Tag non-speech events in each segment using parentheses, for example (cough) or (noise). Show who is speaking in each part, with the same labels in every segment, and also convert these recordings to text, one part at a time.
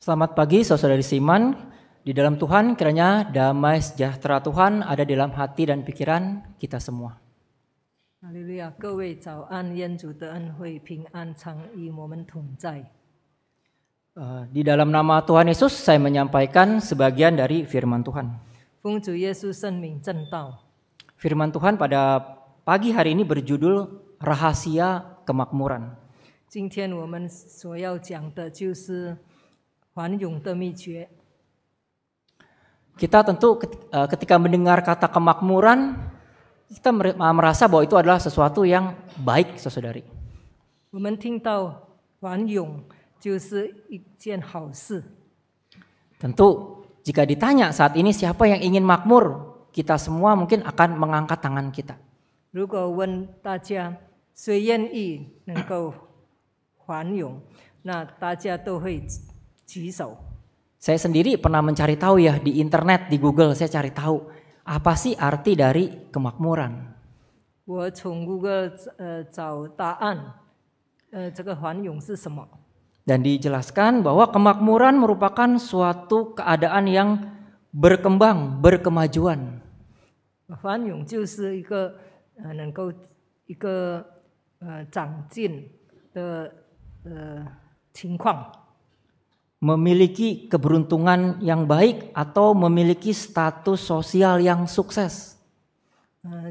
Speaker 1: Selamat pagi saudari Siman. Di dalam Tuhan kiranya damai sejahtera Tuhan ada di dalam hati dan pikiran kita semua. Haleluya, eh, di dalam nama Tuhan Yesus saya menyampaikan sebagian dari firman Tuhan. Firman Tuhan pada pagi hari ini berjudul Rahasia Kemakmuran. Kita tentu eh, ketika mendengar kata kemakmuran, kita merasa bahwa itu adalah sesuatu yang baik, saudari. Tentu, jika ditanya saat ini siapa yang ingin makmur, kita semua mungkin akan mengangkat tangan kita. Nah, saya sendiri pernah mencari tahu ya di internet, di Google saya cari tahu apa sih arti dari kemakmuran.
Speaker 2: Dan Google
Speaker 1: dijelaskan bahwa kemakmuran merupakan suatu keadaan yang berkembang, berkemajuan.
Speaker 2: 环泳就是一个呃能够一个呃长进的呃情况。
Speaker 1: memiliki keberuntungan yang baik atau memiliki status sosial yang sukses. Uh,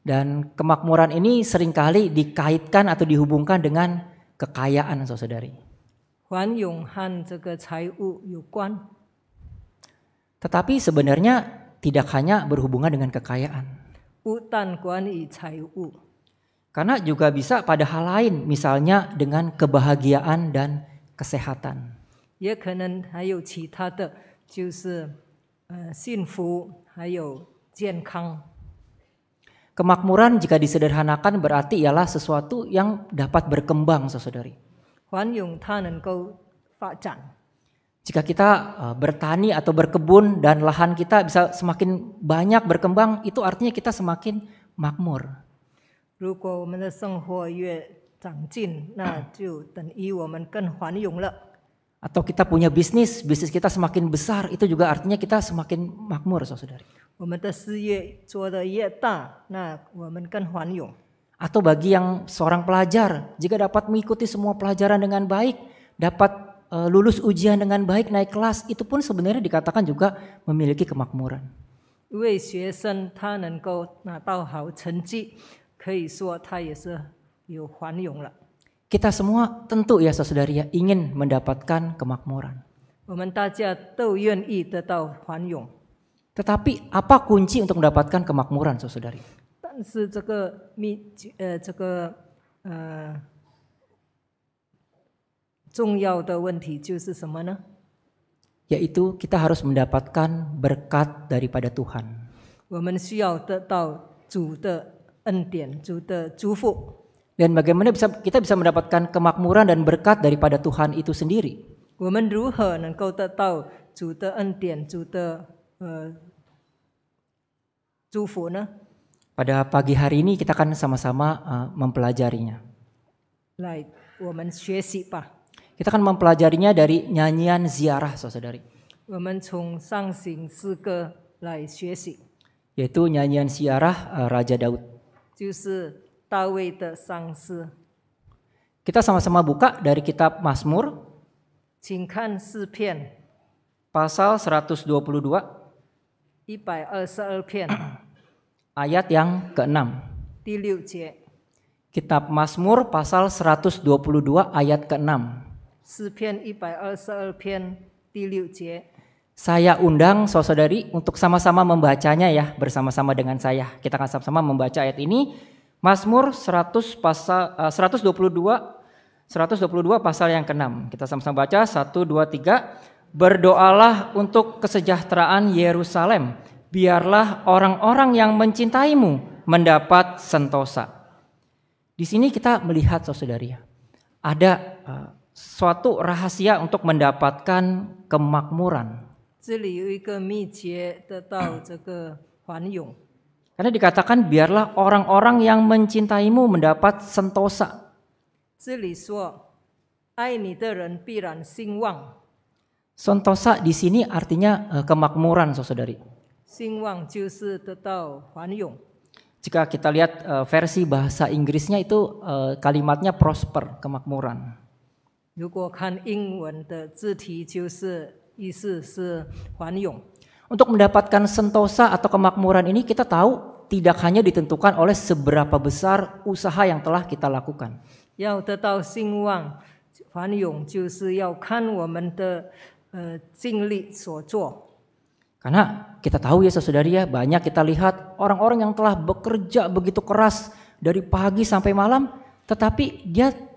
Speaker 1: Dan kemakmuran ini seringkali dikaitkan atau dihubungkan dengan kekayaan, saudari. Tetapi sebenarnya tidak hanya berhubungan dengan kekayaan. Karena juga bisa pada hal lain, misalnya dengan kebahagiaan dan kesehatan. Kemakmuran jika disederhanakan berarti ialah sesuatu yang dapat berkembang, saudari.
Speaker 2: 繁荣它能够发展。
Speaker 1: jika kita eh, bertani atau berkebun dan lahan kita bisa semakin banyak berkembang, itu artinya kita semakin makmur.
Speaker 2: (coughs)
Speaker 1: Atau kita punya bisnis, bisnis kita semakin besar, itu juga artinya kita semakin makmur, saudari. Atau bagi yang seorang pelajar, jika dapat mengikuti semua pelajaran dengan baik, dapat Eh, lulus ujian dengan baik naik kelas itu pun sebenarnya dikatakan juga memiliki kemakmuran. Kita semua tentu ya saudari ya ingin mendapatkan kemakmuran. Tetapi apa kunci untuk mendapatkan kemakmuran, saudari? yaitu kita harus mendapatkan berkat daripada Tuhan. Dan bagaimana bisa kita bisa mendapatkan kemakmuran dan berkat daripada Tuhan itu sendiri? Pada pagi hari ini kita akan sama-sama uh, mempelajarinya. 来，我们学习吧。kita akan mempelajarinya dari nyanyian ziarah, saudari. Yaitu nyanyian ziarah uh, Raja Daud. Kita sama-sama buka dari kitab (clears throat) Mazmur. Pasal 122.
Speaker 2: 122ayat yang ke-6.
Speaker 1: Kitab Mazmur pasal 122 ayat ke-6.
Speaker 2: 诗篇一百二十二篇第六节。
Speaker 1: Saya undang saudari untuk sama-sama membacanya ya bersama-sama dengan saya. Kita akan sama-sama membaca ayat ini. Mazmur 100 pasal 122 eh, 122 pasal yang ke-6. Kita sama-sama baca 1 2 3. Berdoalah untuk kesejahteraan Yerusalem. Biarlah orang-orang yang mencintaimu mendapat sentosa. Di sini kita melihat saudari ya. ada uh, suatu rahasia untuk mendapatkan kemakmuran. Karena dikatakan biarlah orang-orang yang mencintaimu mendapat sentosa. Sentosa di sini artinya eh, kemakmuran, saudari. Jika kita lihat eh, versi bahasa Inggrisnya itu eh, kalimatnya prosper, kemakmuran. Untuk mendapatkan sentosa atau kemakmuran ini kita tahu tidak hanya ditentukan oleh seberapa besar usaha yang telah kita lakukan. yang Karena kita tahu ya saudari ya, banyak kita lihat orang-orang yang telah bekerja begitu keras dari pagi sampai malam, tetapi dia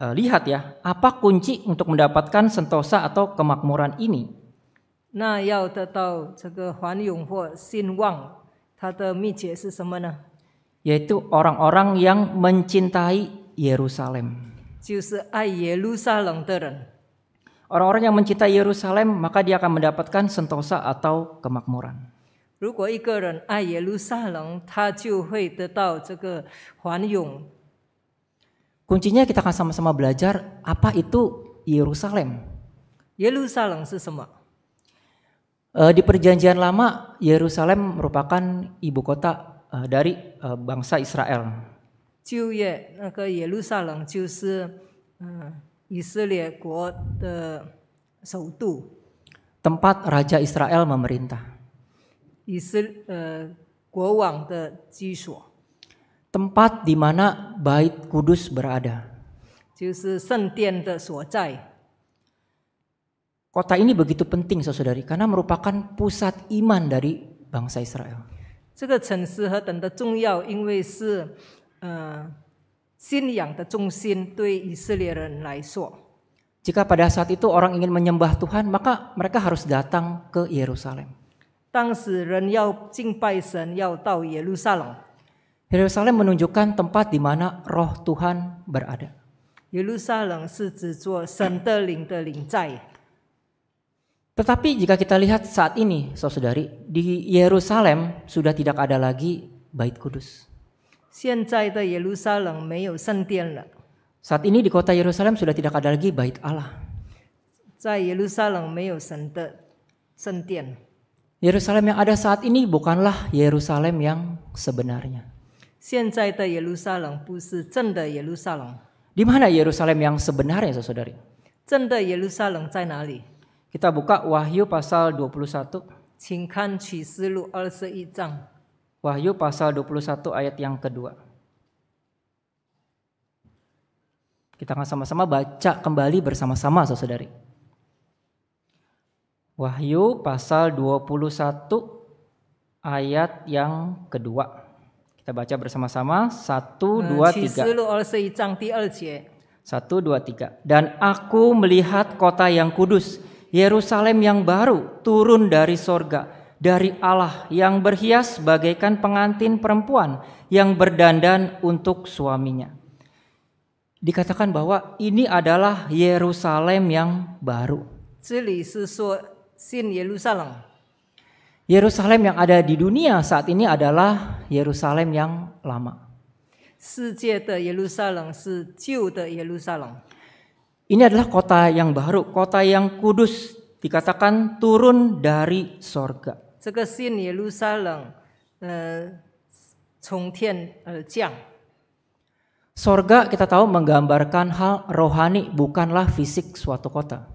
Speaker 1: Eh, lihat ya, apa kunci untuk mendapatkan sentosa atau kemakmuran ini?
Speaker 2: Nah, yao de dao zhege huan yong huo wang,
Speaker 1: Yaitu orang-orang yang mencintai Yerusalem. Orang-orang yang mencintai Yerusalem, maka dia akan mendapatkan sentosa atau kemakmuran.
Speaker 2: Jika seorang orang mencintai Yerusalem, dia akan mendapatkan sentosa atau kemakmuran.
Speaker 1: Kuncinya kita akan sama-sama belajar apa itu Yerusalem.
Speaker 2: Yerusalem sesama.
Speaker 1: Eh, di Perjanjian Lama, Yerusalem merupakan ibu kota eh, dari eh, bangsa Israel. Tempat Raja Israel memerintah.
Speaker 2: 以色呃国王的居所。
Speaker 1: tempat di mana Bait Kudus berada. Kota ini begitu penting saudari karena merupakan pusat iman dari bangsa Israel. Jika pada saat itu orang ingin menyembah Tuhan, maka mereka harus datang ke Yerusalem.
Speaker 2: 当时人要敬拜神，要到耶路撒冷。
Speaker 1: Yerusalem menunjukkan tempat di mana roh Tuhan berada.
Speaker 2: Yerusalem
Speaker 1: Tetapi jika kita lihat saat ini, saudari, di Yerusalem sudah tidak ada lagi bait kudus. Saat ini di kota Yerusalem sudah tidak ada lagi bait Allah.
Speaker 2: Yerusalem
Speaker 1: yang ada saat ini bukanlah Yerusalem yang sebenarnya. Di mana Yerusalem yang sebenarnya saudari? Kita buka Wahyu pasal 21. Wahyu pasal 21 ayat yang kedua. Kita akan sama-sama baca kembali bersama-sama saudari. Wahyu pasal 21 ayat yang kedua. Kita baca bersama-sama satu nah, dua tiga. Ya. Satu dua tiga. Dan aku melihat kota yang kudus, Yerusalem yang baru turun dari sorga, dari Allah yang berhias bagaikan pengantin perempuan yang berdandan untuk suaminya. Dikatakan bahwa ini adalah Yerusalem yang baru. Yerusalem yang ada di dunia saat ini adalah Yerusalem yang lama. Ini adalah kota yang baru, kota yang kudus, dikatakan turun dari sorga. Sorga kita tahu menggambarkan hal rohani bukanlah fisik suatu kota.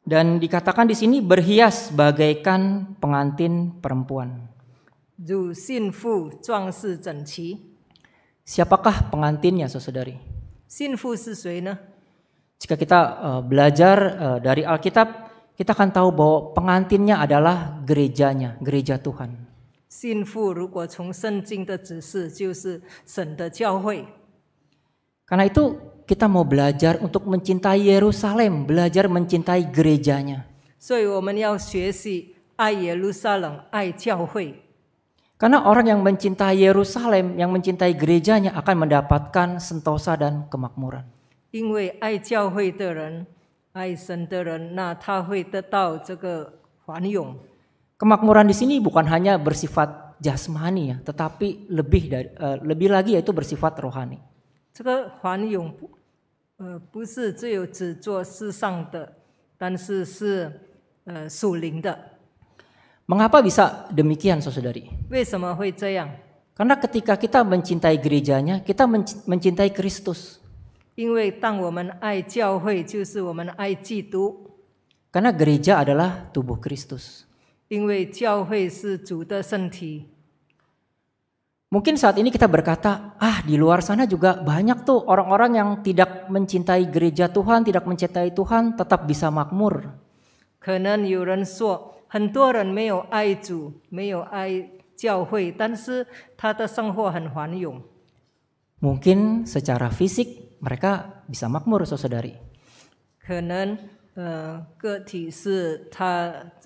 Speaker 1: Dan dikatakan di sini berhias bagaikan pengantin perempuan. Siapakah pengantinnya, saudari? Jika kita eh, belajar eh, dari Alkitab, kita akan tahu bahwa pengantinnya adalah gerejanya, gereja Tuhan. Karena itu kita mau belajar untuk mencintai Yerusalem, belajar mencintai gerejanya. Karena orang yang mencintai Yerusalem, yang mencintai gerejanya akan mendapatkan sentosa dan kemakmuran. Kemakmuran di sini bukan hanya bersifat jasmani ya, tetapi lebih dari, uh, lebih lagi yaitu bersifat rohani.
Speaker 2: 呃，不是只有只做世上的，但是是呃属灵的。
Speaker 1: Mengapa bisa demikian, saudari? ketika kita mencintai gerejanya, kita mencintai Kristus.
Speaker 2: 因为当我们爱教会，就是我们爱基督。
Speaker 1: Karena gereja adalah tubuh Kristus.
Speaker 2: 因为教会是
Speaker 1: 主的身体。Mungkin saat ini kita berkata, ah di luar sana juga banyak tuh orang-orang yang tidak mencintai gereja Tuhan, tidak mencintai Tuhan, tetap bisa makmur. Mungkin secara fisik mereka bisa makmur, saudari.
Speaker 2: Eh,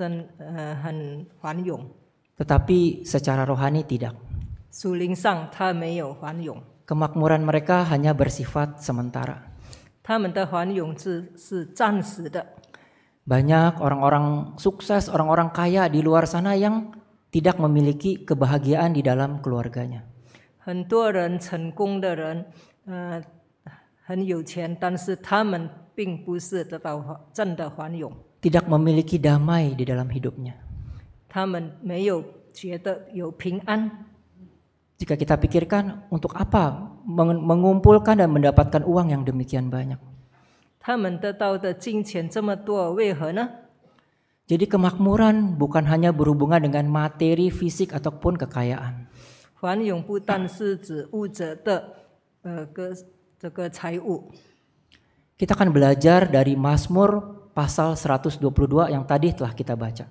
Speaker 2: eh,
Speaker 1: Tetapi secara rohani tidak. Kemakmuran mereka hanya bersifat sementara. Banyak orang orang-orang sukses, orang-orang kaya di luar sana yang tidak memiliki kebahagiaan di dalam keluarganya. Tidak memiliki damai di dalam hidupnya.
Speaker 2: 他们没有觉得有平安。
Speaker 1: jika kita pikirkan untuk apa mengumpulkan dan mendapatkan uang yang demikian banyak. Jadi kemakmuran bukan hanya berhubungan dengan materi fisik ataupun kekayaan. Kita akan belajar dari Mazmur pasal 122 yang tadi telah kita baca.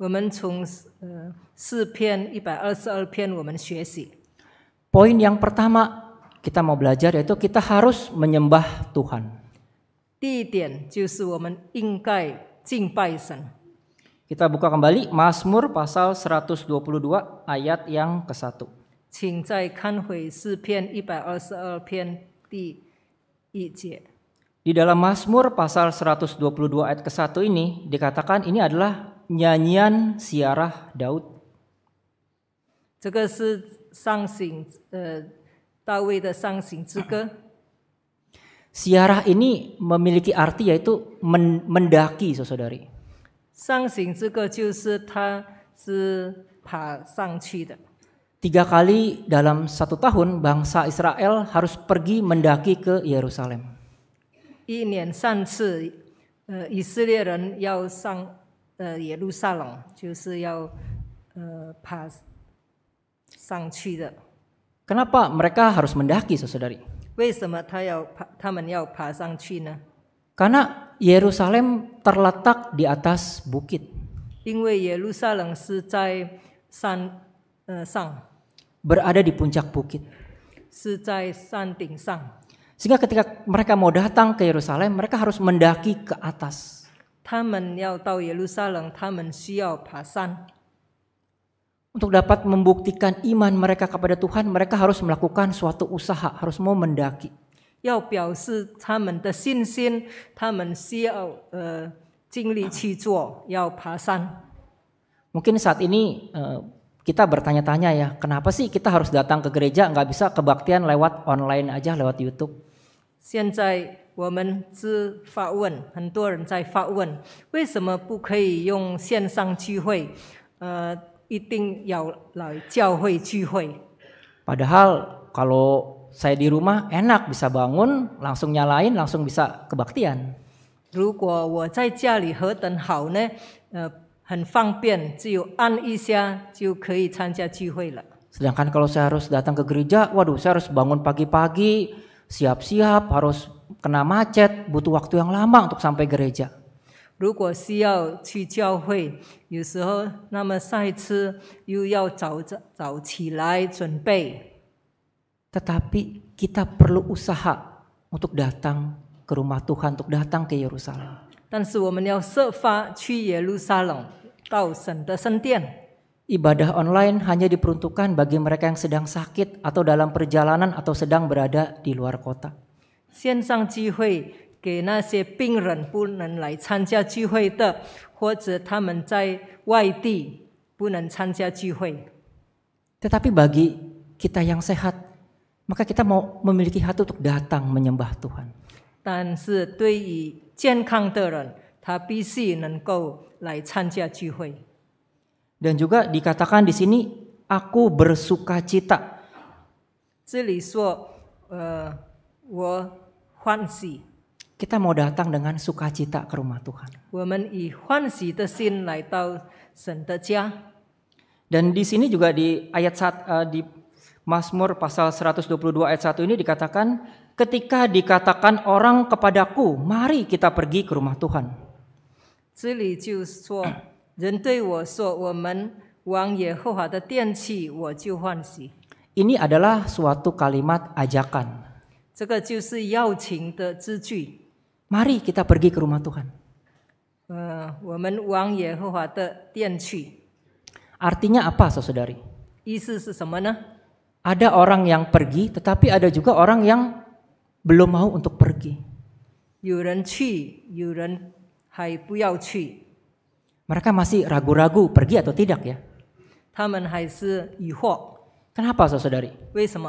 Speaker 2: 我们从呃四篇一百二十二篇我们学习。
Speaker 1: Poin yang pertama kita mau belajar yaitu kita harus menyembah Tuhan.
Speaker 2: 第一点就是我们应该敬拜神。
Speaker 1: Kita buka kembali Mazmur pasal 122 ayat yang ke-1. Di dalam Mazmur pasal 122 ayat ke-1 ini dikatakan ini adalah nyanyian siarah Daud. Siarah ini memiliki arti yaitu mendaki, saudari. Tiga kali dalam satu tahun bangsa Israel harus pergi mendaki ke Yerusalem.
Speaker 2: 一年三次，呃，以色列人要上呃耶路撒冷，就是要呃爬上去的。
Speaker 1: Kenapa mereka harus mendaki, saudari?
Speaker 2: 为什么他要爬？他们要爬上去呢
Speaker 1: ？Karena Yerusalem terletak di atas bukit.
Speaker 2: 因为耶路撒冷是在山呃上。
Speaker 1: Berada di puncak bukit.
Speaker 2: 是在山顶上。
Speaker 1: Sehingga ketika mereka mau datang ke Yerusalem, mereka harus mendaki ke atas untuk dapat membuktikan iman mereka kepada Tuhan, mereka harus melakukan suatu usaha, harus mau mendaki.
Speaker 2: 要表示他们的信心，他们需要呃尽力去做，要爬山。
Speaker 1: Mungkin saat ini eh, kita bertanya-tanya ya, kenapa sih kita harus datang ke gereja nggak bisa kebaktian lewat online aja lewat YouTube?
Speaker 2: 现在我们是发问，很多人在发问，为什么不可以用线上聚会？呃，一定要来教会聚会。
Speaker 1: Padahal kalau saya di rumah enak bisa bangun, langsung nyalain, langsung bisa kebaktian.
Speaker 2: 如果我在家里何等好呢？呃，很方便，只有按一下就可以参加聚会了。
Speaker 1: Sedangkan kalau saya harus datang ke gereja, waduh, saya harus bangun pagi-pagi, siap-siap, harus kena macet, butuh waktu yang lama untuk sampai gereja. Tetapi kita perlu usaha untuk datang ke rumah Tuhan, untuk datang ke Yerusalem. Ibadah online hanya diperuntukkan bagi mereka yang sedang sakit atau dalam perjalanan atau sedang berada di luar kota.
Speaker 2: 线上聚会给那些病人不能来参加聚会的，或者他们在外地不能参加聚
Speaker 1: 会。Tetapi bagi kita yang sehat, maka kita mau memiliki hati untuk datang menyembah Tuhan.
Speaker 2: 但是对于健康的人，他必须能够来参加聚会。
Speaker 1: Dan juga dikatakan di sini, aku bersukacita.
Speaker 2: 这里说，呃，我欢喜。
Speaker 1: Kita mau datang dengan sukacita ke rumah Tuhan. Dan di sini juga di ayat saat, uh, eh, di Mazmur pasal 122 ayat 1 ini dikatakan ketika dikatakan orang kepadaku, mari kita pergi ke rumah Tuhan. Ini adalah suatu kalimat ajakan. Mari kita pergi ke rumah Tuhan.
Speaker 2: Uh,
Speaker 1: apa, saudari?
Speaker 2: 意思是什么呢
Speaker 1: ？Ada orang yang pergi, tetapi ada juga orang yang belum mau untuk pergi.
Speaker 2: 有人去，有人还不要去。
Speaker 1: Mereka masih ragu-ragu pergi atau tidak ya?
Speaker 2: 他们还是疑惑。
Speaker 1: Kenapa, saudari?
Speaker 2: 为什么？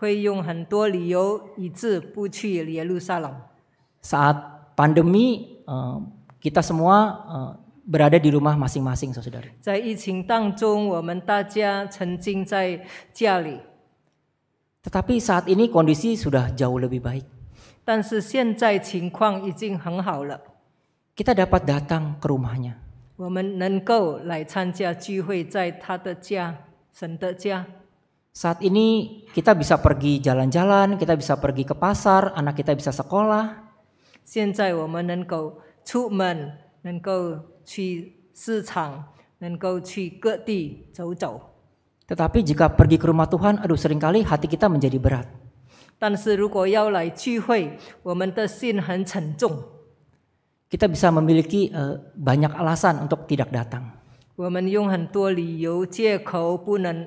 Speaker 2: 会用很多理由以致不去耶路撒冷。
Speaker 1: Saat pandemi, eh, kita semua eh, berada di rumah masing-masing, saudara.
Speaker 2: 在疫情当中，我们大家沉浸在家里。
Speaker 1: Tetapi saat ini kondisi sudah jauh lebih baik.
Speaker 2: 但是现在情况已经很好了。
Speaker 1: Kita dapat datang ke rumahnya.
Speaker 2: 我们能够来参加聚会，在他的家，神的家。
Speaker 1: saat ini kita bisa pergi jalan-jalan, kita bisa pergi ke pasar, anak kita bisa sekolah. Tetapi jika pergi ke rumah Tuhan, aduh seringkali hati kita menjadi berat. kita bisa memiliki uh, banyak alasan untuk tidak datang.
Speaker 2: 我们用很多理由借口不能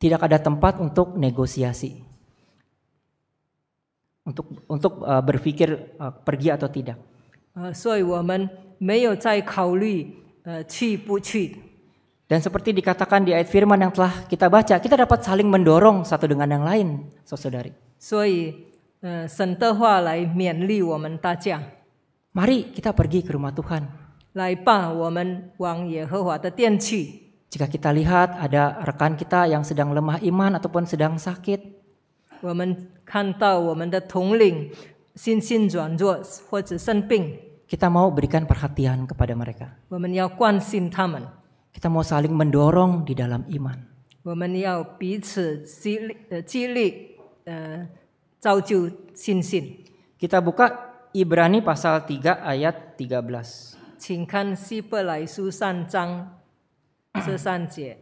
Speaker 1: tidak ada tempat untuk negosiasi. Untuk untuk uh, berpikir uh, pergi atau tidak. Uh, uh, Dan seperti dikatakan di ayat firman yang telah kita baca, kita dapat saling mendorong satu dengan yang lain, saudari. Uh, Mari kita pergi ke rumah Tuhan. Jika kita lihat ada rekan kita yang sedang lemah iman ataupun sedang sakit, kita mau berikan perhatian kepada mereka. Kita mau saling mendorong di dalam iman. Eh, eh, kita buka Ibrani pasal 3 ayat 13. 请
Speaker 2: 看希伯来书三
Speaker 1: 章 sesancie.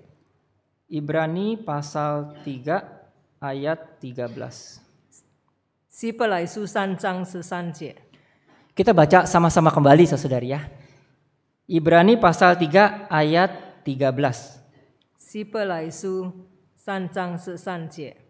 Speaker 1: Ibrani pasal 3 ayat 13.
Speaker 2: Sipelai susancang
Speaker 1: sesancie. Kita baca sama-sama kembali saudari ya. Ibrani pasal 3 ayat 13.
Speaker 2: Sipelai su sancang sesancie.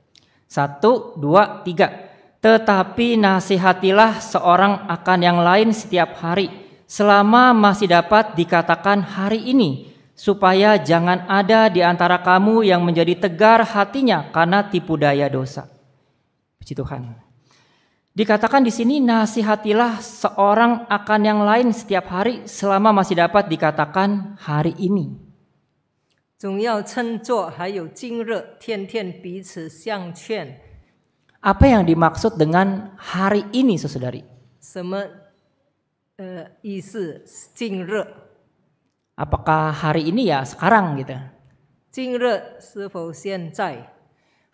Speaker 1: Satu, dua, tiga. Tetapi nasihatilah seorang akan yang lain setiap hari, selama masih dapat dikatakan hari ini, supaya jangan ada di antara kamu yang menjadi tegar hatinya karena tipu daya dosa. Puji Tuhan. Dikatakan di sini nasihatilah seorang akan yang lain setiap hari selama masih dapat dikatakan hari ini. Apa yang dimaksud dengan hari ini, saudari?
Speaker 2: Eh,
Speaker 1: Apakah hari ini ya sekarang gitu?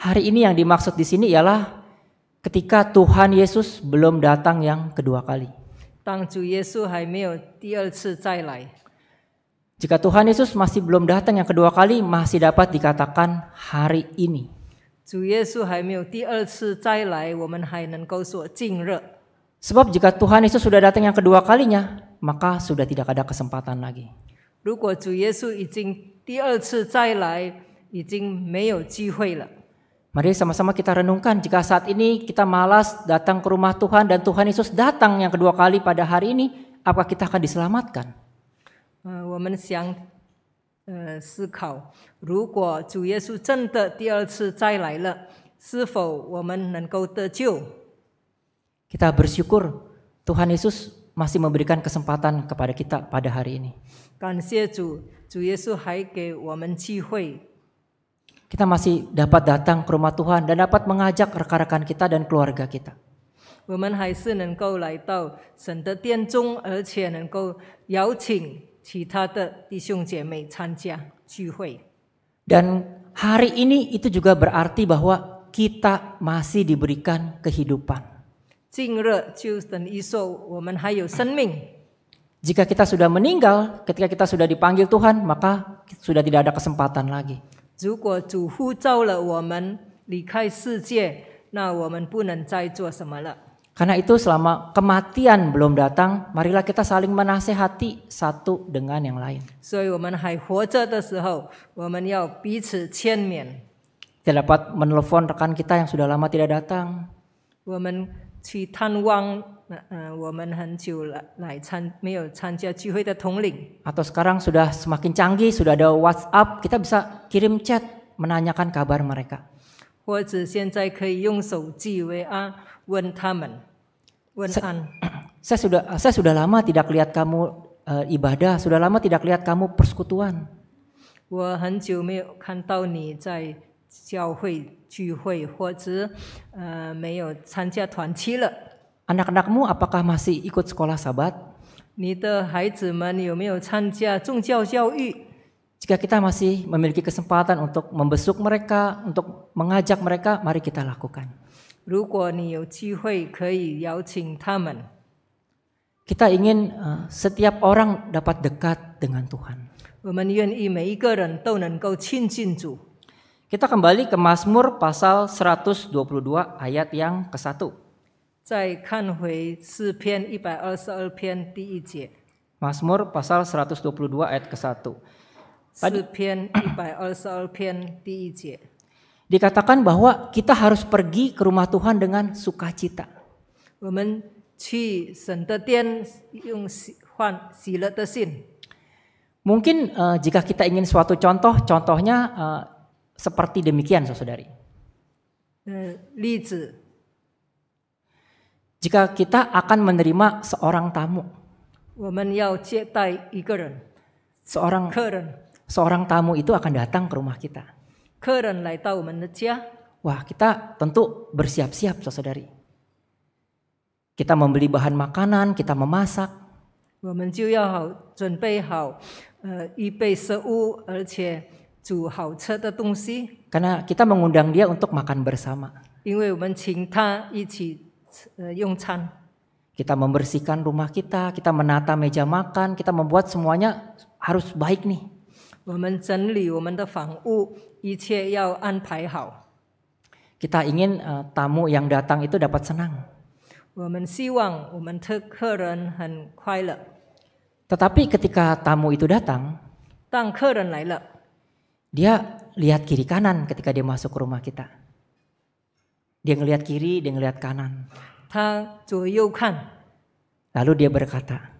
Speaker 1: Hari ini yang dimaksud di sini ialah ketika Tuhan Yesus belum datang yang kedua kali. Jika Tuhan Yesus masih belum datang yang kedua kali, masih dapat dikatakan hari ini. Sebab jika Tuhan Yesus sudah datang yang kedua kalinya, maka sudah tidak ada kesempatan lagi.
Speaker 2: 如果主耶稣已经第二次再来，已经没有机会了。
Speaker 1: Mari sama-sama kita renungkan jika saat ini kita malas datang ke rumah Tuhan dan Tuhan Yesus datang yang kedua kali pada hari ini, apakah kita akan diselamatkan?
Speaker 2: Uh, 我们想呃思考，如果主耶稣真的第二次再来了，是否我们能够得救
Speaker 1: ？Kita bersyukur Tuhan Yesus masih memberikan kesempatan kepada kita pada hari ini. Kita masih dapat datang ke rumah Tuhan dan dapat mengajak rekan-rekan kita dan keluarga kita. Dan hari ini itu juga berarti bahwa kita masih diberikan kehidupan. Jika kita sudah meninggal, ketika kita sudah dipanggil Tuhan, maka sudah tidak ada kesempatan lagi. Karena itu selama kematian belum datang, marilah kita saling menasehati satu dengan yang lain. Kita dapat menelpon rekan kita yang sudah lama tidak datang.
Speaker 2: 我们去探望，呃，我们很久来来参没有参加聚会的同领。
Speaker 1: Atau sekarang sudah semakin canggih, sudah ada WhatsApp, kita bisa kirim chat menanyakan kabar mereka.
Speaker 2: (clears throat)
Speaker 1: Saya sudah saya sudah lama tidak lihat kamu uh, ibadah, sudah lama tidak lihat kamu persekutuan.
Speaker 2: 聚会或者呃没有参加团契了。
Speaker 1: Anak-anakmu apakah masih ikut sekolah sabat? Jika kita masih memiliki kesempatan untuk membesuk mereka, untuk mengajak mereka, mari kita lakukan.
Speaker 2: 如果你有机会可以邀请他们。
Speaker 1: Kita ingin eh, setiap orang dapat dekat dengan Tuhan. Kita kembali ke Mazmur pasal 122 ayat yang ke-1. Mazmur pasal 122 ayat ke-1. dikatakan bahwa kita harus pergi ke rumah Tuhan dengan sukacita. Mungkin uh, eh, jika kita ingin suatu contoh, contohnya uh, seperti demikian saudari.
Speaker 2: Hmm, Lizi.
Speaker 1: Jika kita akan menerima seorang tamu, seorang seorang tamu itu akan datang ke rumah kita. Wah kita tentu bersiap-siap saudari. Kita membeli bahan makanan, kita memasak. Kita karena kita mengundang dia untuk makan bersama. Kita membersihkan rumah kita, kita menata meja makan, kita membuat semuanya harus baik nih. Kita ingin uh, tamu yang datang itu dapat senang. Tetapi ketika tamu itu datang,
Speaker 2: 当客人来了，
Speaker 1: dia lihat kiri kanan ketika dia masuk ke rumah kita. Dia ngelihat kiri, dia ngelihat kanan.
Speaker 2: Kan?
Speaker 1: Lalu dia berkata,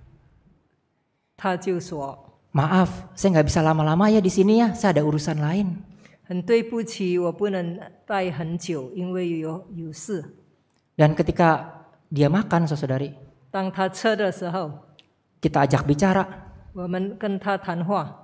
Speaker 1: Maaf, saya nggak bisa lama-lama ya di sini ya, saya ada urusan lain. Dan ketika dia makan, saudari. Kita ajak bicara.
Speaker 2: 我们跟他谈话。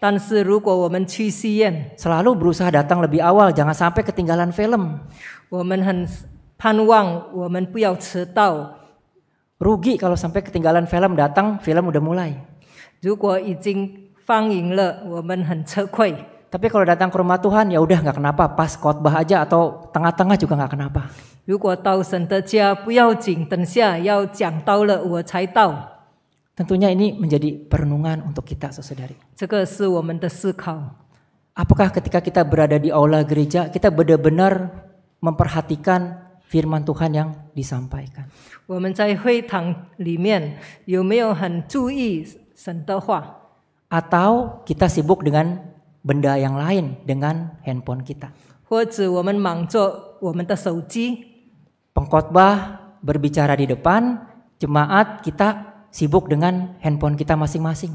Speaker 1: 但是如果我们去戏院，selalu berusaha datang lebih awal, jangan sampai ketinggalan film. 我们很盼望我们不要迟到。Rugi kalau sampai ketinggalan film datang, film udah mulai. 如果已经放映了，我们很吃亏。Tapi kalau datang ke rumah Tuhan ya udah nggak kenapa, pas khotbah aja atau tengah-tengah juga nggak kenapa. Tentunya ini menjadi perenungan untuk kita saudari. Apakah ketika kita berada di aula gereja, kita benar-benar memperhatikan firman Tuhan yang disampaikan. Atau kita sibuk dengan benda yang lain dengan handphone kita. Pengkhotbah berbicara di depan, jemaat kita sibuk dengan handphone kita masing-masing.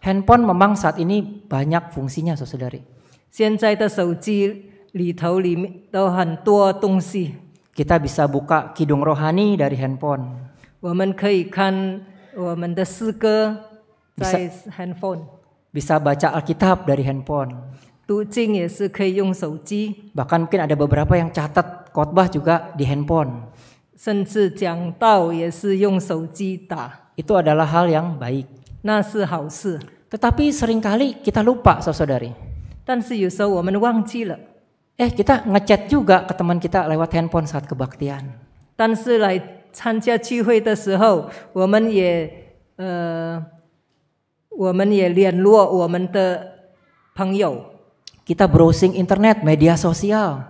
Speaker 1: Handphone memang saat ini banyak fungsinya, saudari. kita bisa buka kidung rohani dari handphone. bisa bisa baca Alkitab dari handphone. bahkan mungkin ada beberapa yang catat khotbah juga di handphone. Itu adalah hal yang baik. 那是好事。Tetapi seringkali kita lupa, saudari.
Speaker 2: 但是有时候我们忘记了。
Speaker 1: Eh, kita ngechat juga ke teman kita lewat handphone saat kebaktian.
Speaker 2: 但是来参加聚会的时候，我们也呃，我们也联络我们的朋友。
Speaker 1: Kita browsing internet, media sosial.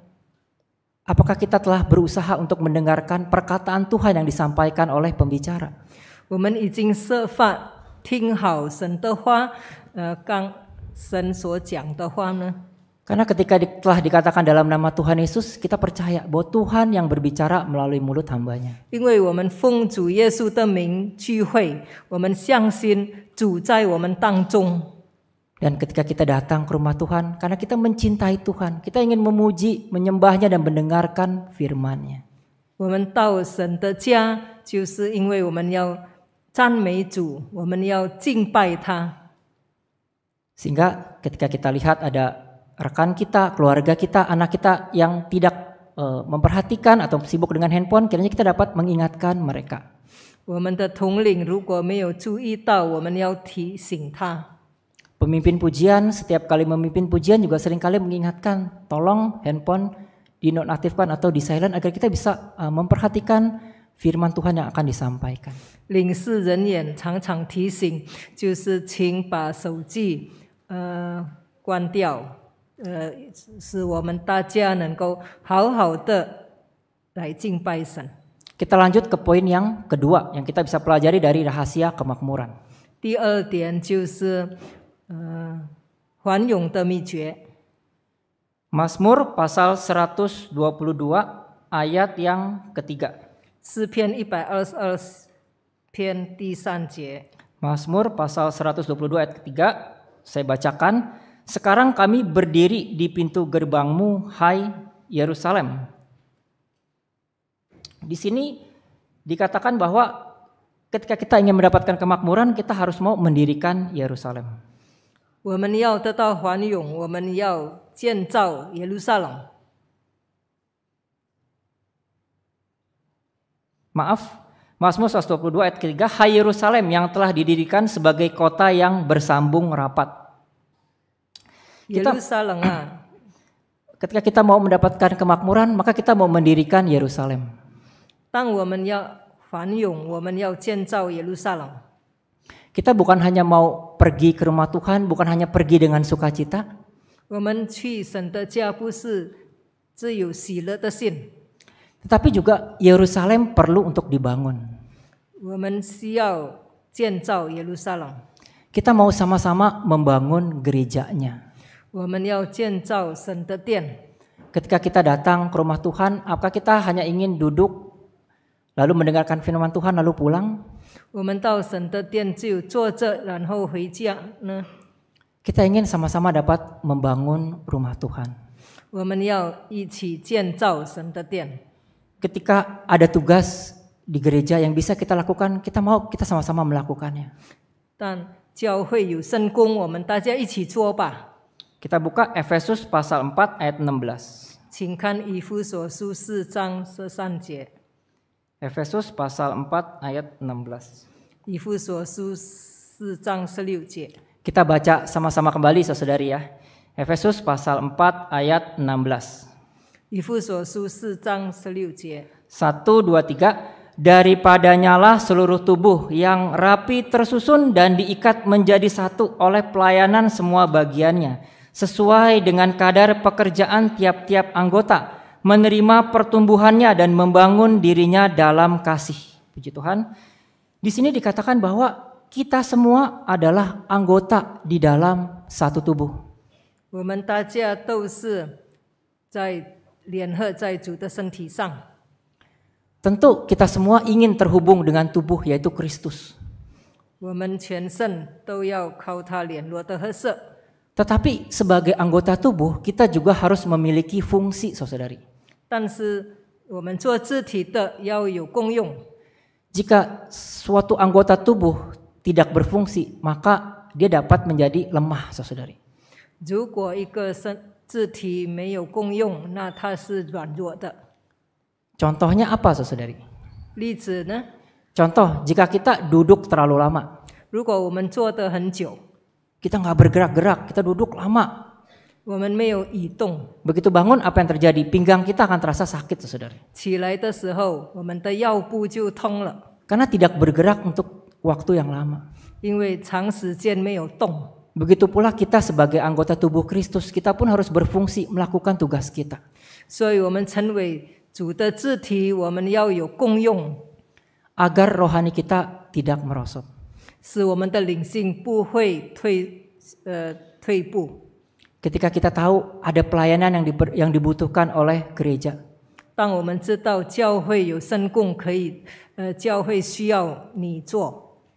Speaker 1: Apakah kita telah berusaha untuk mendengarkan perkataan Tuhan yang disampaikan oleh pembicara? Eh, Karena ketika telah dikatakan dalam nama Tuhan Yesus, kita percaya bahwa Tuhan yang berbicara melalui mulut hambanya. Karena dan ketika kita datang ke rumah Tuhan, karena kita mencintai Tuhan, kita ingin memuji, menyembahnya dan mendengarkan firman-Nya. sehingga ketika kita lihat ada rekan kita, keluarga kita, anak kita yang tidak uh, memperhatikan atau sibuk dengan handphone, kiranya kita dapat mengingatkan mereka.
Speaker 2: 我们的统领如果没有注意到，我们要提醒他。
Speaker 1: Pemimpin pujian setiap kali memimpin pujian juga seringkali mengingatkan, tolong handphone dinonaktifkan atau di silent agar kita bisa uh, memperhatikan firman Tuhan yang akan disampaikan. Kita lanjut ke poin yang kedua yang kita bisa pelajari dari rahasia kemakmuran.
Speaker 2: 第二点就是 Eh, Huan Yong
Speaker 1: Mazmur pasal 122 ayat yang ketiga.
Speaker 2: Sipian 122 pian di
Speaker 1: Mazmur pasal 122 ayat ketiga saya bacakan. Sekarang kami berdiri di pintu gerbangmu, hai Yerusalem. Di sini dikatakan bahwa ketika kita ingin mendapatkan kemakmuran, kita harus mau mendirikan Yerusalem.
Speaker 2: 我们要得到繁荣，我们要建造耶路撒冷。
Speaker 1: Maaf, Mazmur 122 ayat ketiga, Hai Yerusalem yang telah didirikan sebagai kota yang bersambung rapat.
Speaker 2: Kita, Yerusalem. Ah.
Speaker 1: (clears throat) Ketika kita mau mendapatkan kemakmuran, maka kita mau mendirikan Yerusalem.
Speaker 2: Tang, Yerusalem.
Speaker 1: Kita bukan hanya mau pergi ke rumah Tuhan, bukan hanya pergi dengan sukacita. Tetapi juga Yerusalem perlu untuk dibangun. Kita mau sama-sama membangun gerejanya. Ketika kita datang ke rumah Tuhan, apakah kita hanya ingin duduk lalu mendengarkan firman Tuhan lalu pulang? Kita ingin sama-sama dapat membangun rumah Tuhan. Ketika ada tugas di gereja yang bisa kita lakukan, kita mau kita sama-sama melakukannya. Dan, Kita buka Efesus pasal 4 ayat 16.
Speaker 2: 请看以弗所书四章十三节。
Speaker 1: Efesus pasal 4 ayat 16. Kita baca sama-sama kembali Saudari ya. Efesus pasal 4 ayat 16.
Speaker 2: 1 2 3
Speaker 1: Daripadanyalah seluruh tubuh yang rapi tersusun dan diikat menjadi satu oleh pelayanan semua bagiannya sesuai dengan kadar pekerjaan tiap-tiap anggota menerima pertumbuhannya dan membangun dirinya dalam kasih. Puji Tuhan. Di sini dikatakan bahwa kita semua adalah anggota di dalam satu tubuh. Tentu kita semua ingin terhubung dengan tubuh yaitu Kristus. Tetapi sebagai anggota tubuh kita juga harus memiliki fungsi saudari.
Speaker 2: 但是我们做肢体的要有功用。
Speaker 1: Jika suatu anggota tubuh tidak berfungsi, maka dia dapat menjadi lemah, saudari.
Speaker 2: Jika tidak maka
Speaker 1: Contohnya apa, saudari? Contoh, jika kita duduk terlalu lama. Kita nggak bergerak-gerak, kita duduk lama.
Speaker 2: Begitu
Speaker 1: bangun apa yang terjadi? Pinggang kita akan terasa sakit, saudara. Karena tidak bergerak untuk waktu yang lama. Begitu pula kita sebagai anggota tubuh Kristus, kita pun harus berfungsi melakukan tugas kita. Agar rohani kita tidak merosot ketika kita tahu ada pelayanan yang di, yang dibutuhkan oleh gereja.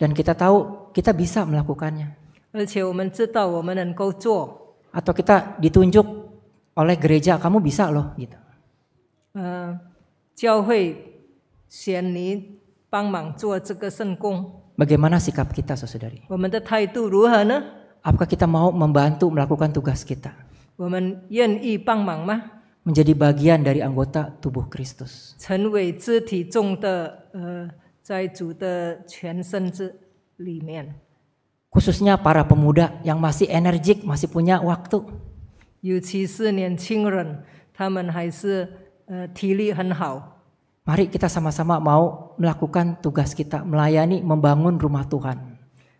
Speaker 1: dan kita tahu kita bisa melakukannya atau kita ditunjuk oleh gereja kamu bisa loh gitu. Bagaimana sikap kita Saudari?
Speaker 2: 我们的态度如何呢？
Speaker 1: Apakah kita mau membantu melakukan tugas kita? Menjadi bagian dari anggota tubuh Kristus. Eh, Khususnya para pemuda yang masih energik, masih punya waktu.
Speaker 2: Eh,
Speaker 1: Mari kita sama-sama mau melakukan tugas kita, melayani, membangun rumah Tuhan.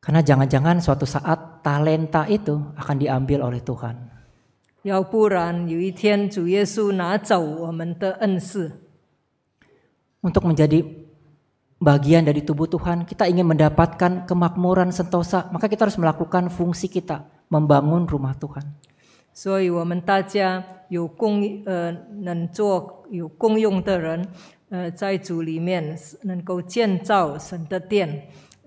Speaker 1: Karena jangan-jangan suatu saat talenta itu akan diambil oleh Tuhan. untuk menjadi bagian dari tubuh Tuhan, kita ingin mendapatkan kemakmuran sentosa, maka kita harus melakukan fungsi kita, membangun rumah Tuhan.
Speaker 2: 所以我们大家有共呃能做有共用的人，呃在主里面能够建造神的殿。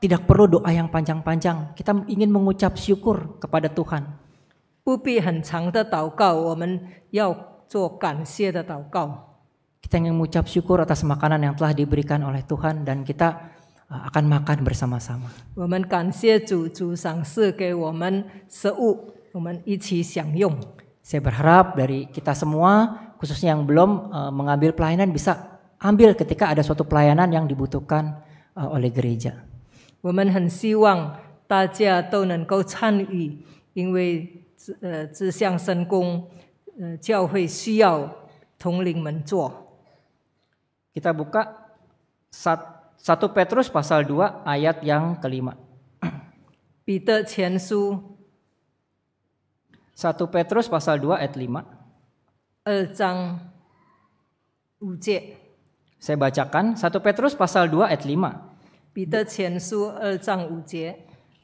Speaker 1: tidak perlu doa yang panjang-panjang. Kita ingin mengucap syukur kepada Tuhan. Kita ingin mengucap syukur atas makanan yang telah diberikan oleh Tuhan dan kita uh, akan makan bersama-sama. Saya berharap dari kita semua, khususnya yang belum uh, mengambil pelayanan bisa ambil ketika ada suatu pelayanan yang dibutuhkan uh, oleh gereja. Kita buka satu Petrus pasal 2 ayat yang kelima. Peter su satu Petrus pasal 2 ayat 5. Saya bacakan satu Petrus pasal 2 ayat 5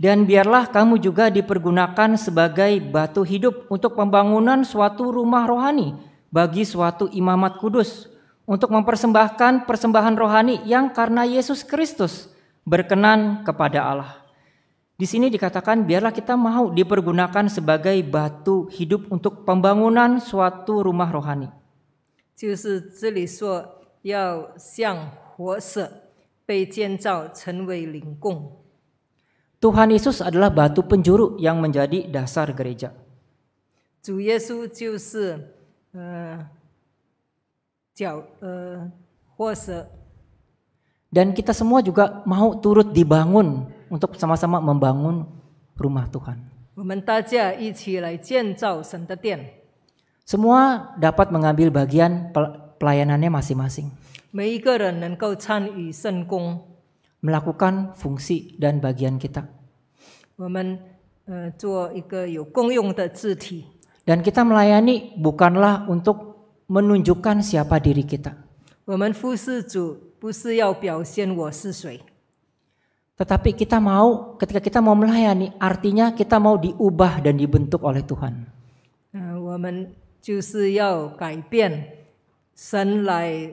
Speaker 1: dan biarlah kamu juga dipergunakan sebagai batu hidup untuk pembangunan suatu rumah rohani bagi suatu imamat kudus untuk mempersembahkan persembahan rohani yang karena Yesus Kristus berkenan kepada Allah. Di sini dikatakan biarlah kita mau dipergunakan sebagai batu hidup untuk pembangunan suatu rumah rohani.
Speaker 2: 就是这里说要像活石。
Speaker 1: Tuhan Yesus adalah batu penjuru yang menjadi dasar gereja. Dan kita semua juga mau turut dibangun untuk sama-sama membangun rumah Tuhan. Semua dapat mengambil bagian pelayanannya masing-masing. Melakukan fungsi dan bagian kita. Dan kita melayani bukanlah untuk menunjukkan siapa diri kita, Tetapi kita mau ketika kita mau melayani artinya kita mau diubah dan dibentuk oleh Tuhan.
Speaker 2: 嗯、我们就是要改变神来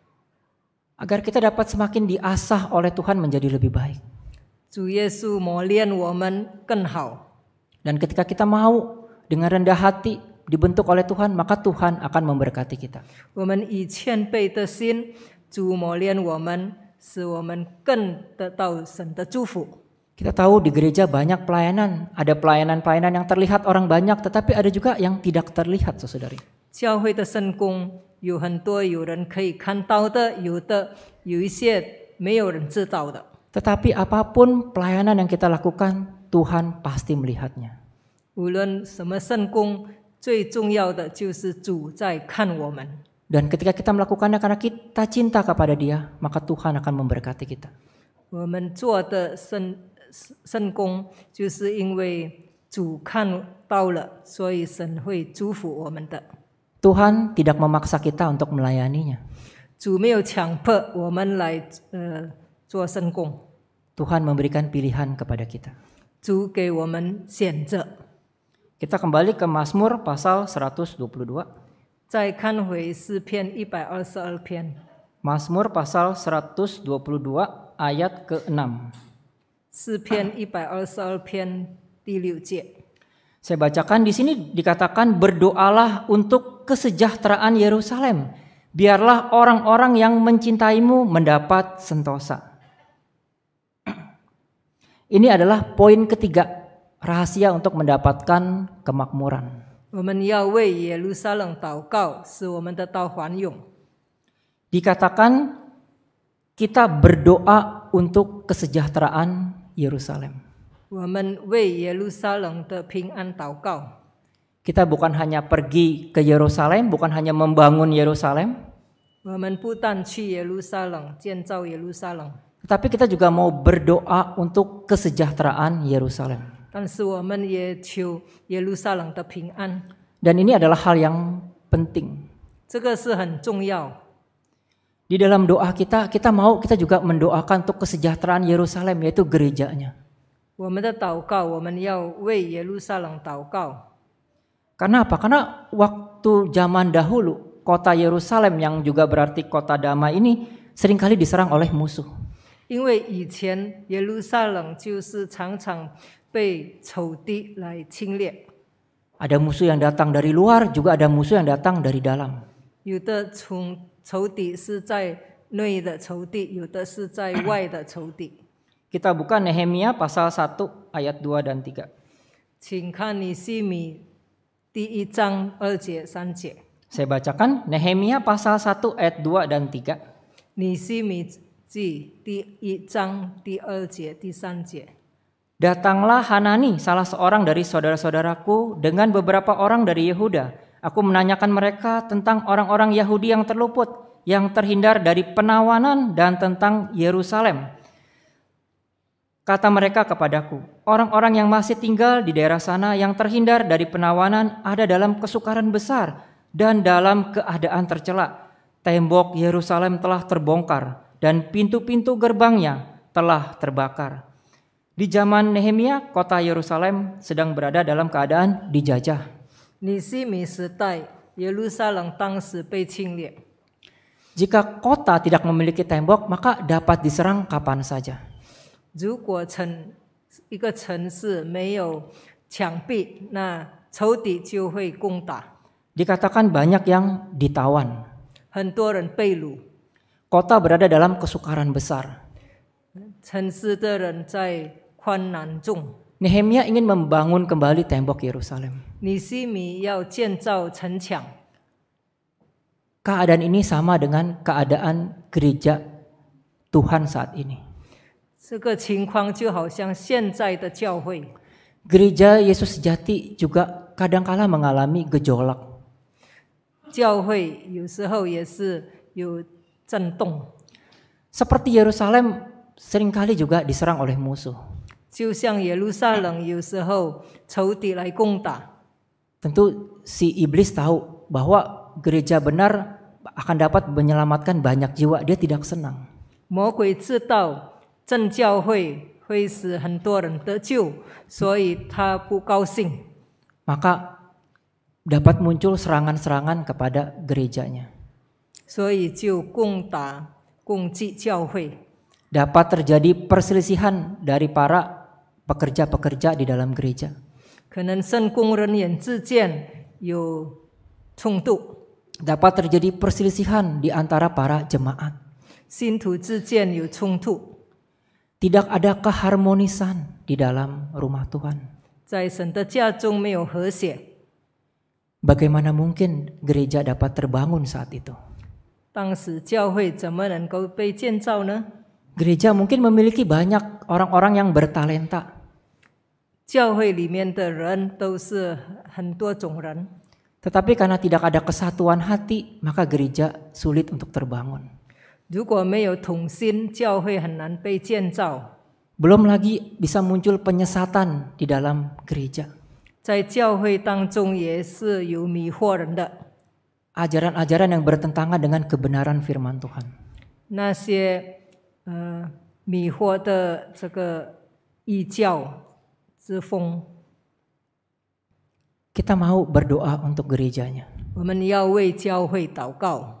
Speaker 1: agar kita dapat semakin diasah oleh Tuhan menjadi lebih baik. Dan ketika kita mau dengan rendah hati dibentuk oleh Tuhan, maka Tuhan akan memberkati kita. Kita tahu di gereja banyak pelayanan, ada pelayanan-pelayanan yang terlihat orang banyak, tetapi ada juga yang tidak terlihat, saudari.
Speaker 2: 有很多有人可以看到的，有的有一些没有人知道的。
Speaker 1: Tetapi apapun pelayanan yang kita lakukan, Tuhan pasti melihatnya.
Speaker 2: 无论什么圣功，最重要的就是主在看我们。
Speaker 1: Dan ketika kita melakukannya karena kita cinta kepada Dia, maka Tuhan akan memberkati kita.
Speaker 2: 我们做的圣圣功，就是因为主看到了，所以神会祝福我们的。
Speaker 1: Tuhan tidak memaksa kita untuk melayaninya. Tuhan memberikan pilihan kepada kita. Kita kembali ke Mazmur pasal 122. Mazmur pasal 122 ayat ke-6. Saya bacakan di sini dikatakan berdoalah untuk kesejahteraan Yerusalem. Biarlah orang-orang yang mencintaimu mendapat sentosa. (clears throat) Ini adalah poin ketiga rahasia untuk mendapatkan kemakmuran. Dikatakan kita berdoa untuk kesejahteraan Yerusalem.
Speaker 2: 我们为耶路撒冷的平安祷告。
Speaker 1: kita bukan hanya pergi ke Yerusalem, bukan hanya membangun Yerusalem. Tetapi kita juga mau berdoa untuk kesejahteraan Yerusalem. Dan ini adalah hal yang penting. Di dalam doa kita, kita mau kita juga mendoakan untuk kesejahteraan Yerusalem yaitu gerejanya.
Speaker 2: 我们的祷告，我们要为耶路撒冷祷告。
Speaker 1: karena apa? Karena waktu zaman dahulu kota Yerusalem yang juga berarti kota damai ini seringkali diserang oleh musuh. Ada musuh yang datang dari luar, juga ada musuh yang datang dari dalam. Kita buka Nehemia pasal 1 ayat 2 dan 3.
Speaker 2: 第一章二节三节。
Speaker 1: Saya bacakan Nehemia pasal 1 ayat 2 dan 3. Datanglah Hanani, salah seorang dari saudara-saudaraku dengan beberapa orang dari Yehuda. Aku menanyakan mereka tentang orang-orang Yahudi yang terluput, yang terhindar dari penawanan dan tentang Yerusalem. Kata mereka kepadaku, orang-orang yang masih tinggal di daerah sana yang terhindar dari penawanan ada dalam kesukaran besar dan dalam keadaan tercela. Tembok Yerusalem telah terbongkar dan pintu-pintu gerbangnya telah terbakar. Di zaman Nehemia, kota Yerusalem sedang berada dalam keadaan dijajah. Jika kota tidak memiliki tembok, maka dapat diserang kapan saja.
Speaker 2: 如果城一个城市没有墙壁，那仇敌就会攻打。
Speaker 1: Dikatakan banyak yang ditawan. Kota berada dalam kesukaran besar. ingin membangun kembali tembok Yerusalem.
Speaker 2: Nisimi yao jianzao chenqiang.
Speaker 1: Keadaan ini sama dengan keadaan gereja Tuhan saat ini. Gereja Yesus sejati juga kadangkala mengalami gejolak. Seperti Yerusalem seringkali juga diserang oleh musuh. Tentu si iblis tahu bahwa gereja benar akan dapat menyelamatkan banyak jiwa. Dia tidak senang.
Speaker 2: 魔鬼知道正教会会使很多人得救，所以他不高兴。
Speaker 1: Maka dapat muncul serangan-serangan kepada gerejanya.
Speaker 2: 所以就攻打攻击教会。
Speaker 1: Dapat terjadi perselisihan dari para pekerja-pekerja di dalam gereja. Dapat terjadi perselisihan di antara para jemaat. 信徒之间有冲突。tidak ada keharmonisan di dalam rumah Tuhan. Bagaimana mungkin gereja dapat terbangun saat itu? Gereja mungkin memiliki banyak orang-orang yang bertalenta. Tetapi karena tidak ada kesatuan hati, maka gereja sulit untuk terbangun belum lagi bisa muncul penyesatan di dalam gereja. ajaran ajaran yang bertentangan dengan kebenaran firman Tuhan. kita mau berdoa untuk gerejanya.
Speaker 2: 我们要为教会祷告。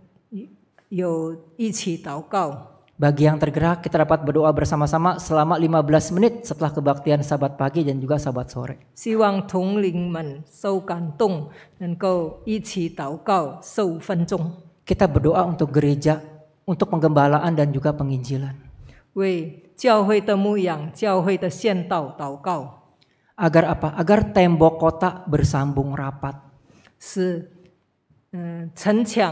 Speaker 1: Bagi yang tergerak, kita dapat berdoa bersama-sama selama 15 menit setelah kebaktian sabat pagi dan juga sabat sore. Kita berdoa untuk gereja, untuk penggembalaan dan juga penginjilan. Agar apa? Agar tembok kota bersambung rapat.
Speaker 2: Eh,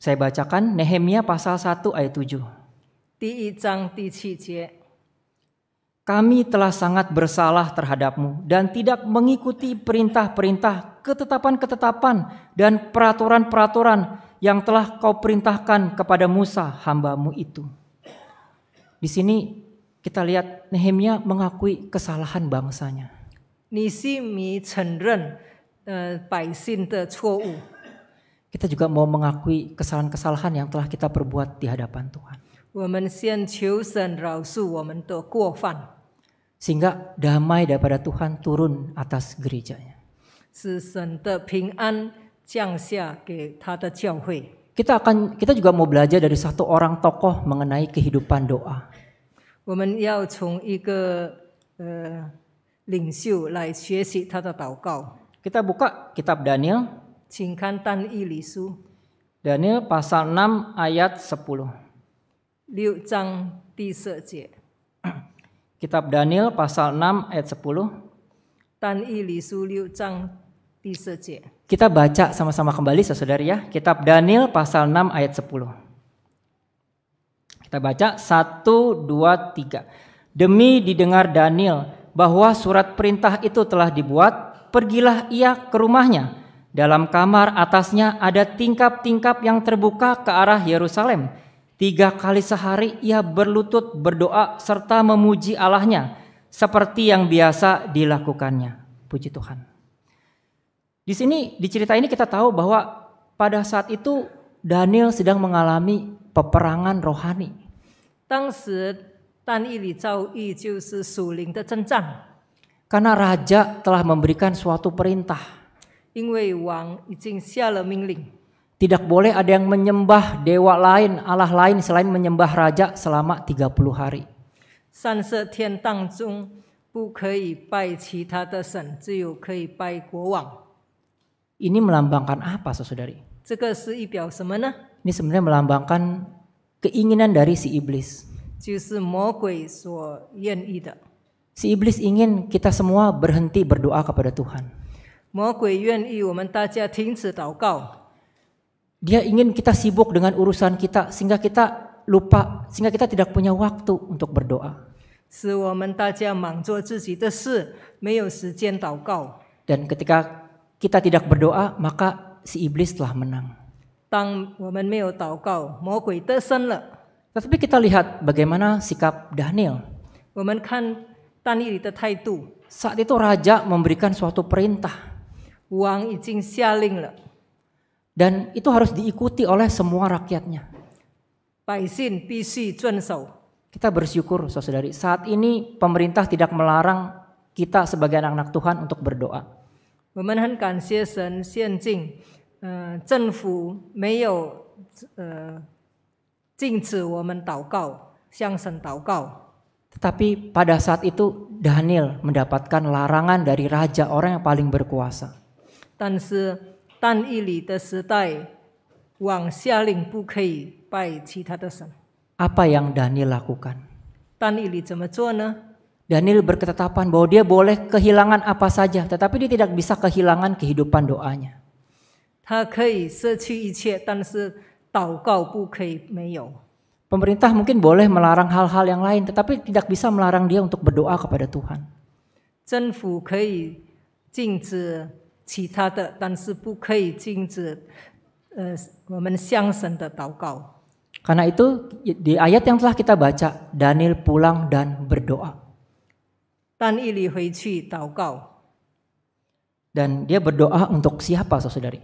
Speaker 1: Saya bacakan Nehemia pasal 1 ayat 7. Kami telah sangat bersalah terhadapmu dan tidak mengikuti perintah-perintah, ketetapan-ketetapan, dan peraturan-peraturan yang telah kau perintahkan kepada Musa hambamu itu. Di sini kita lihat Nehemia mengakui kesalahan bangsanya. Eh, kita juga mau mengakui kesalahan-kesalahan yang telah kita perbuat di hadapan Tuhan. Sehingga damai daripada Tuhan turun atas gerejanya. Kita akan kita juga mau belajar dari satu orang tokoh mengenai kehidupan doa. Kita buka kitab Daniel
Speaker 2: Cingkantan ilisu.
Speaker 1: Daniel pasal 6 ayat 10.
Speaker 2: Liu Chang Ti Se Jie. (clears throat)
Speaker 1: Kitab Daniel pasal 6 ayat 10.
Speaker 2: Tan ilisu Liu Chang Ti Se Jie.
Speaker 1: Kita baca sama-sama kembali saudara ya. Kitab Daniel pasal 6 ayat 10. Kita baca 1, 2, 3. Demi didengar Daniel bahwa surat perintah itu telah dibuat, pergilah ia ke rumahnya dalam kamar atasnya ada tingkap-tingkap yang terbuka ke arah Yerusalem. Tiga kali sehari ia berlutut berdoa serta memuji Allahnya seperti yang biasa dilakukannya. Puji Tuhan. Di sini di cerita ini kita tahu bahwa pada saat itu Daniel sedang mengalami peperangan rohani. Karena raja telah memberikan suatu perintah. Tidak boleh ada yang menyembah dewa lain, Allah lain selain menyembah raja selama 30 hari. Ini melambangkan apa, saudari?
Speaker 2: Ini
Speaker 1: sebenarnya melambangkan keinginan dari si iblis. Si iblis ingin kita semua berhenti berdoa kepada Tuhan.
Speaker 2: 魔鬼愿意我们大家停止祷告。
Speaker 1: Dia ingin kita sibuk dengan urusan kita sehingga kita lupa sehingga kita tidak punya waktu untuk berdoa. Dan ketika kita tidak berdoa, maka si iblis telah menang. Tetapi kita lihat bagaimana sikap Daniel.
Speaker 2: Saat itu raja
Speaker 1: memberikan suatu perintah dan itu harus diikuti oleh semua rakyatnya.
Speaker 2: Baisin PC
Speaker 1: Kita bersyukur saudari, saat ini pemerintah tidak melarang kita sebagai anak-anak Tuhan untuk berdoa. Tetapi pada saat itu Daniel mendapatkan larangan dari raja orang yang paling berkuasa.
Speaker 2: 但是但以理的时代往下令不可以拜其他的神。
Speaker 1: Apa yang Daniel lakukan? Daniel Daniel berketetapan bahwa dia boleh kehilangan apa saja, tetapi dia tidak bisa kehilangan kehidupan doanya. Pemerintah mungkin boleh melarang hal-hal yang lain, tetapi tidak bisa melarang dia untuk berdoa kepada Tuhan.
Speaker 2: 政府可以禁止其他的，但是不可以禁止，呃，我们向神的祷告。
Speaker 1: Karena itu di ayat yang telah kita baca, Daniel pulang dan berdoa. Dan Ili Dan dia berdoa untuk siapa, saudari?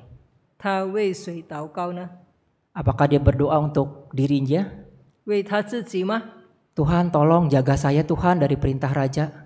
Speaker 1: Apakah dia berdoa untuk dirinya? Tuhan tolong jaga saya Tuhan dari perintah raja.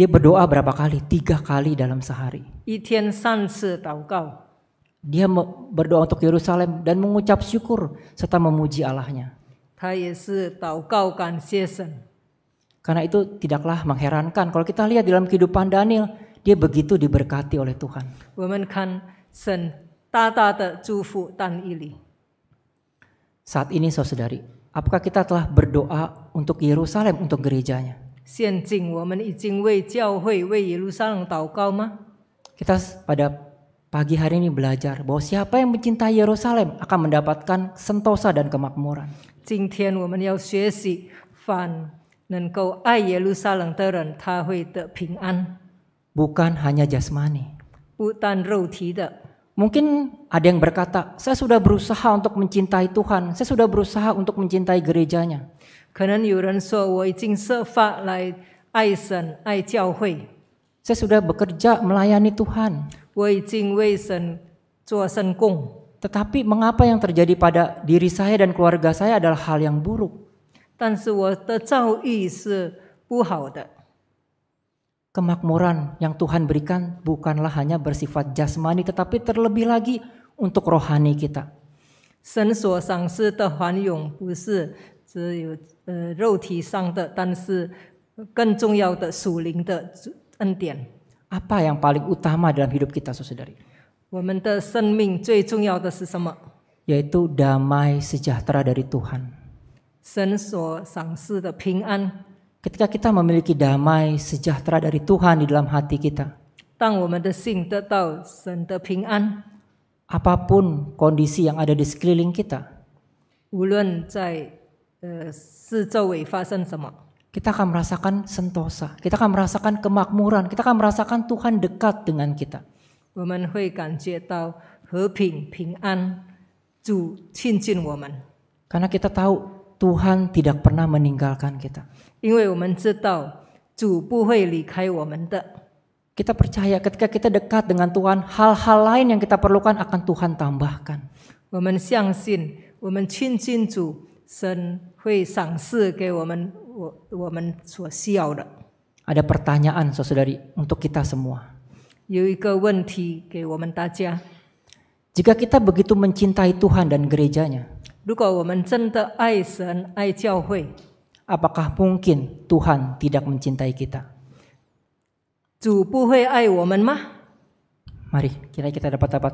Speaker 1: Dia berdoa berapa kali? Tiga kali dalam sehari. Dia berdoa untuk Yerusalem dan mengucap syukur serta memuji Allahnya. Karena itu tidaklah mengherankan kalau kita lihat dalam kehidupan Daniel, dia begitu diberkati oleh Tuhan. Saat ini saudari, apakah kita telah berdoa untuk Yerusalem, untuk gerejanya?
Speaker 2: 现今我们已经为教会、为耶路撒冷祷告吗
Speaker 1: ？Kita pada pagi hari ini belajar bahwa siapa yang mencintai Yerusalem akan mendapatkan sentosa dan kemakmuran.
Speaker 2: 今天我们要学习，凡能够爱耶路撒冷的人，他会得平安。
Speaker 1: Bukan hanya jasmani. Mungkin ada yang berkata, saya sudah berusaha untuk mencintai Tuhan, saya sudah berusaha untuk mencintai gerejanya. 可能有
Speaker 2: 人说我已经设法来爱神、爱教会。
Speaker 1: Saya sudah bekerja melayani Tuhan. mengapa yang terjadi pada diri saya dan keluarga saya adalah hal yang buruk?
Speaker 2: 但是我的遭遇是不好的。
Speaker 1: Kemakmuran yang Tuhan berikan bukanlah hanya bersifat jasmani tetapi terlebih lagi untuk rohani kita.
Speaker 2: 神所赏赐的繁荣不是只有呃肉体上的，但是更重要的属灵的恩典。
Speaker 1: Apa yang paling utama dalam hidup kita, saudari?
Speaker 2: 我们的生命最重要的是什么
Speaker 1: ？yaitu damai sejahtera dari Tuhan. Ketika kita memiliki damai sejahtera dari Tuhan di dalam hati kita.
Speaker 2: kita
Speaker 1: Apapun kondisi yang ada di sekeliling kita. 无论在 kita akan merasakan sentosa, kita akan merasakan kemakmuran, kita akan merasakan Tuhan dekat dengan kita. Karena kita tahu Tuhan tidak pernah meninggalkan kita. Kita percaya ketika kita dekat dengan Tuhan, hal-hal lain yang kita perlukan akan Tuhan tambahkan. Kita
Speaker 2: kita kita percaya ketika dekat dengan Tuhan, Tuhan hal-hal lain yang perlukan akan tambahkan. 会赏赐给我们我我们所需要的。
Speaker 1: Ada pertanyaan saudari untuk kita semua. Jika kita begitu mencintai Tuhan dan gerejanya, apakah mungkin Tuhan tidak mencintai kita? Mari kita kita dapat dapat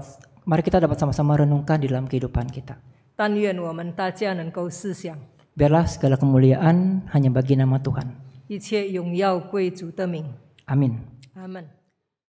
Speaker 1: mari kita dapat sama-sama renungkan di dalam kehidupan kita.
Speaker 2: 但愿我们大家能够思想。
Speaker 1: Biarlah segala kemuliaan hanya bagi nama Tuhan. Amin.
Speaker 2: Amin.